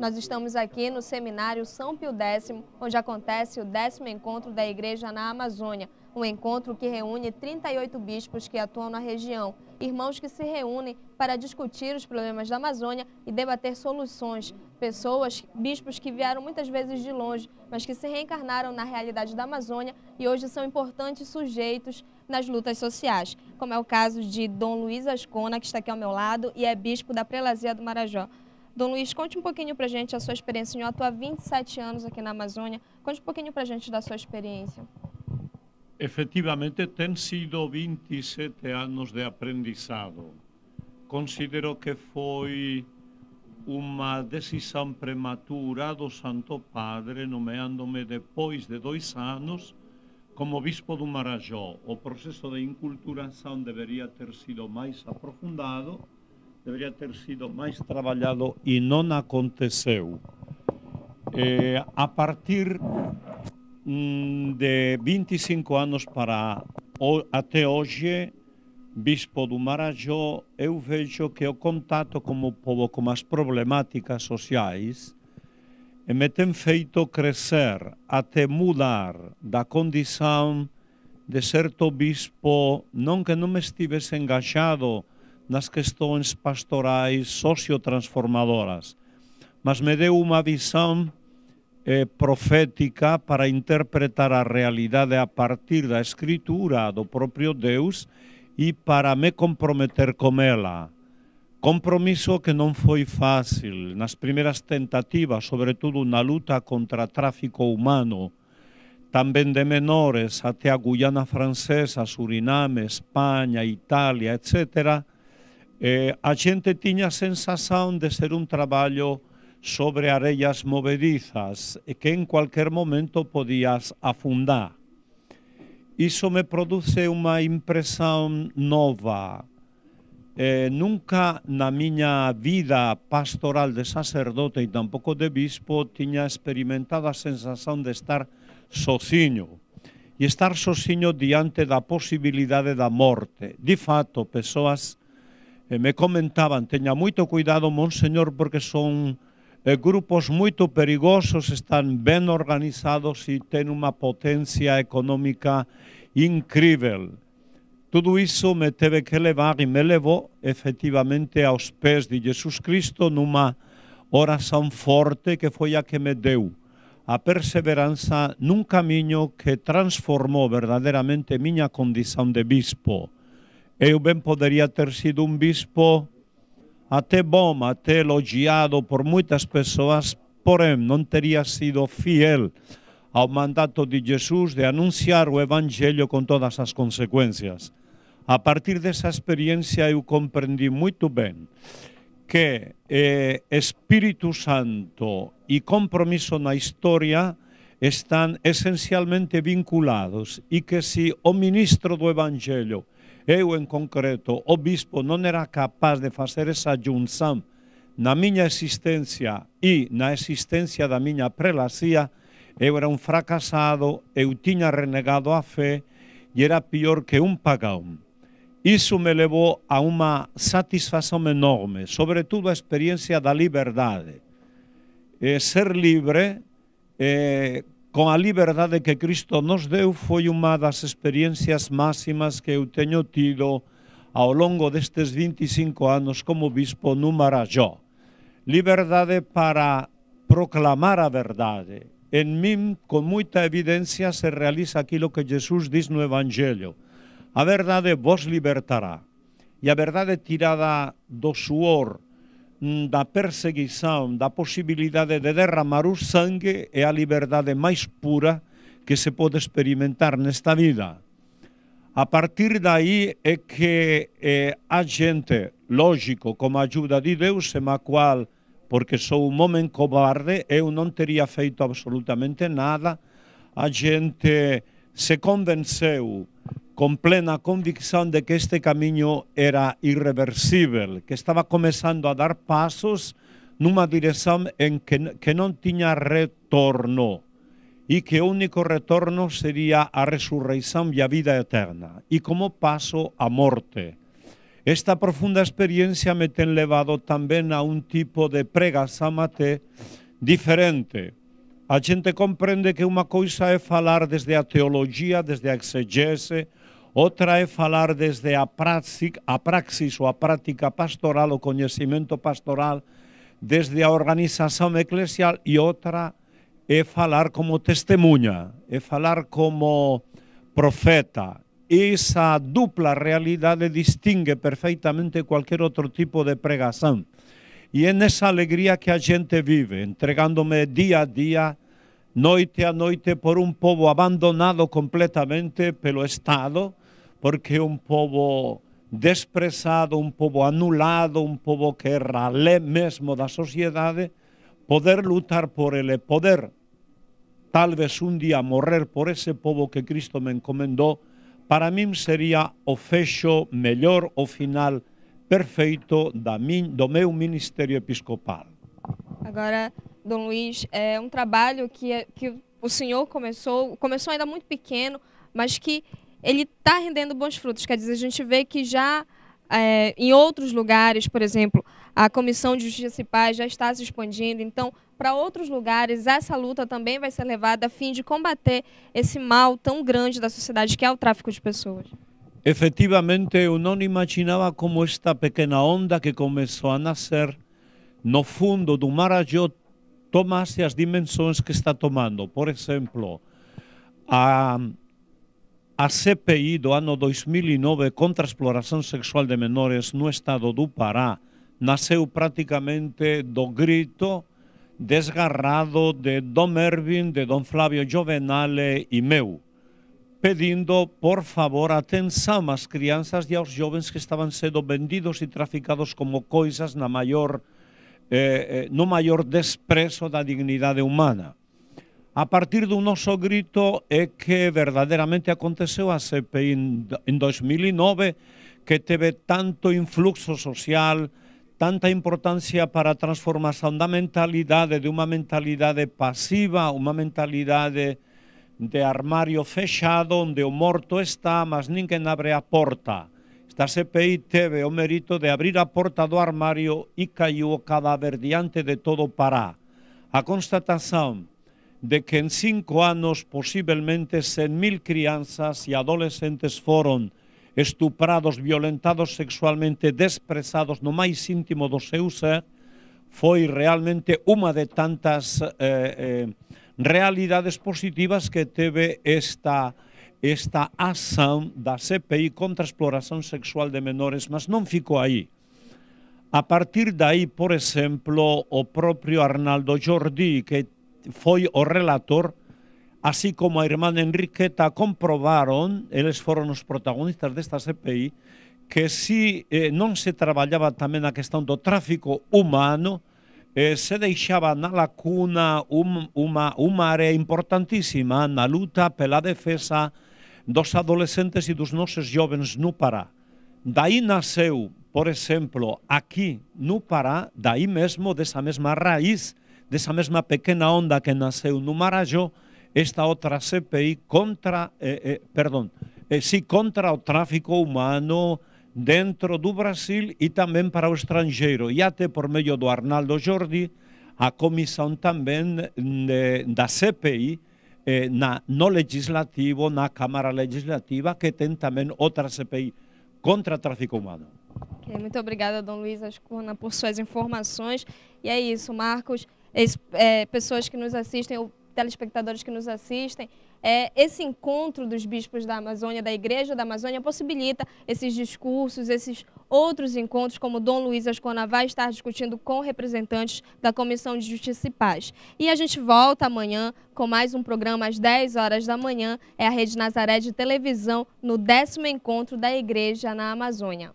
Nós estamos aqui no Seminário São Pio X, onde acontece o décimo encontro da Igreja na Amazônia. Um encontro que reúne 38 bispos que atuam na região, irmãos que se reúnem para discutir os problemas da Amazônia e debater soluções. Pessoas, bispos que vieram muitas vezes de longe, mas que se reencarnaram na realidade da Amazônia e hoje são importantes sujeitos nas lutas sociais, como é o caso de Dom Luiz Ascona, que está aqui ao meu lado e é bispo da Prelazia do Marajó. Dom Luiz, conte um pouquinho para a gente a sua experiência. O senhor atua há 27 anos aqui na Amazônia. Conte um pouquinho para a gente da sua experiência. Efectivamente, tem sido 27 anos de aprendizado. Considero que foi uma decisão prematura do Santo Padre, nomeando-me depois de dois anos como bispo do Marajó. O processo de inculturação deveria ter sido mais aprofundado, deveria ter sido mais trabalhado e não aconteceu. É, a partir mm, de 25 anos para até hoje, Bispo do Marajó, eu vejo que o contato com o povo, com as problemáticas sociais, eh, me tem feito crescer até mudar da condição de certo bispo, não que não me estivesse engajado nas questões pastorais sociotransformadoras, mas me deu uma visão eh, profética para interpretar a realidade a partir da Escritura do próprio Deus e para me comprometer com ela. Compromisso que não foi fácil. Nas primeiras tentativas, sobretudo na luta contra tráfico humano, também de menores até a Guiana Francesa, Suriname, Espanha, Itália, etc., eh, a gente tinha a sensação de ser um trabalho sobre arellas movedizas e que em qualquer momento podias afundar. Isso me produziu uma impressão nova. Eh, nunca na minha vida pastoral de sacerdote e tampouco de bispo tinha experimentado a sensação de estar sozinho. e estar sozinho diante da possibilidade da morte. De fato, pessoas eh, me comentaban, teña moito cuidado, monseñor, porque son eh, grupos moito perigosos, están ben organizados e ten unha potencia económica incrível. Tudo iso me teve que levar e me levou efectivamente aos pés de Jesus Cristo numa oração forte que foi a que me deu a perseverança num caminho que transformou verdadeiramente minha condição de bispo. Eu bem poderia ter sido um bispo até bom, até elogiado por muitas pessoas, porém não teria sido fiel ao mandato de Jesus de anunciar o Evangelho com todas as consequências. A partir dessa experiência, eu compreendi muito bem que eh, Espírito Santo e compromisso na história estão essencialmente vinculados e que se o ministro do Evangelho eu en concreto, obispo, no era capaz de hacer esa junção na miña existencia y na existencia da miña prelacia. eu era un fracasado, eu tiña renegado a fe y era peor que un pagão. Iso me levou a una satisfacción enorme, sobre todo a experiencia da liberdade. Eh, ser libre, eh, com a liberdade que Cristo nos deu foi uma das experiencias máximas que eu teño tido ao longo destes 25 anos como bispo no Marajó. Liberdade para proclamar a verdade. En min, con moita evidencia, se realiza aquilo que Jesús diz no Evangelio. A verdade vos libertará. E a verdade tirada do suor, Mm, da perseguição, da possibilidade de derramar o sangue é a liberdade mais pura que se pode experimentar nesta vida. A partir daí é que é, a gente, lógico, com a ajuda de Deus, sem a qual, porque sou um homem covarde, eu não teria feito absolutamente nada, a gente se convenceu con plena convicción de que este camino era irreversible, que estaba comenzando a dar pasos en una dirección que, que no tenía retorno y que el único retorno sería a resurrección y a vida eterna. y como paso a muerte. Esta profunda experiencia me ha llevado también a un tipo de prega diferente. La gente comprende que una cosa es hablar desde la teología, desde a exegese, otra es hablar desde a praxis, a a práctica pastoral, o conocimiento pastoral, desde la organización eclesial y e otra es hablar como testemunha, es falar como profeta. Esa dupla realidade distingue perfectamente cualquier otro tipo de pregación. Y e en esa alegría que a gente vive, entregándome día a día, noite a noche por un povo abandonado completamente pelo Estado, porque um povo desprezado, um povo anulado, um povo que rale é ralé mesmo da sociedade, poder lutar por ele, poder talvez um dia morrer por esse povo que Cristo me encomendou, para mim seria o fecho melhor, o final perfeito do meu ministério episcopal. Agora, Dom Luiz, é um trabalho que, é, que o senhor começou, começou ainda muito pequeno, mas que ele está rendendo bons frutos. Quer dizer, a gente vê que já é, em outros lugares, por exemplo, a Comissão de Justiça e Paz já está se expandindo. Então, para outros lugares, essa luta também vai ser levada a fim de combater esse mal tão grande da sociedade que é o tráfico de pessoas. Efetivamente, eu não imaginava como esta pequena onda que começou a nascer no fundo do Marajó tomasse as dimensões que está tomando. Por exemplo, a a CPI do ano 2009 contra a exploração sexual de menores no estado do Pará nasceu praticamente do grito desgarrado de Dom Ervin, de Dom Flávio Giovenale e meu, pedindo, por favor, atenção às crianças e aos jovens que estavam sendo vendidos e traficados como coisas na maior, eh, eh no maior desprezo da dignidade humana a partir um nosso grito é que verdadeiramente aconteceu a CPI em 2009, que teve tanto influxo social, tanta importância para a transformação da mentalidade, de uma mentalidade passiva, uma mentalidade de armário fechado, onde o morto está, mas ninguém abre a porta. Esta CPI teve o mérito de abrir a porta do armário e caiu o cadáver diante de todo o Pará. A constatação de que en cinco años posiblemente 100.000 crianzas y adolescentes fueron estuprados, violentados sexualmente, desprezados no más íntimo de su eh, fue realmente una de tantas eh, eh, realidades positivas que tuvo esta esta de la CPI contra exploración sexual de menores, mas no ficó ahí. A partir de ahí, por ejemplo, o propio Arnaldo Jordi, que foi o relator así como a irmán Enriqueta comprobaron, eles foron os protagonistas desta CPI, que si eh, non se traballaba tamén a questão do tráfico humano, eh, se deixaba na lacuna un, uma, unha área importantísima na luta pela defesa dos adolescentes e dos nosos jovens no Pará. Daí nasceu, por exemplo, aquí no Pará, daí mesmo, desa mesma raíz, dessa mesma pequena onda que nasceu no Marajó, esta outra CPI contra, eh, eh, perdão, eh, sim, contra o tráfico humano dentro do Brasil e também para o estrangeiro. E até por meio do Arnaldo Jordi, a comissão também de, da CPI, eh, na, no legislativo, na Câmara Legislativa, que tem também outra CPI contra o tráfico humano. Okay, muito obrigada, Dom Luiz Ascurna, por suas informações. E é isso, Marcos é, pessoas que nos assistem ou telespectadores que nos assistem, é, esse encontro dos bispos da Amazônia, da Igreja da Amazônia, possibilita esses discursos, esses outros encontros, como Dom Luiz Ascona vai estar discutindo com representantes da Comissão de Justiça e Paz. E a gente volta amanhã com mais um programa às 10 horas da manhã. É a Rede Nazaré de Televisão no décimo encontro da Igreja na Amazônia.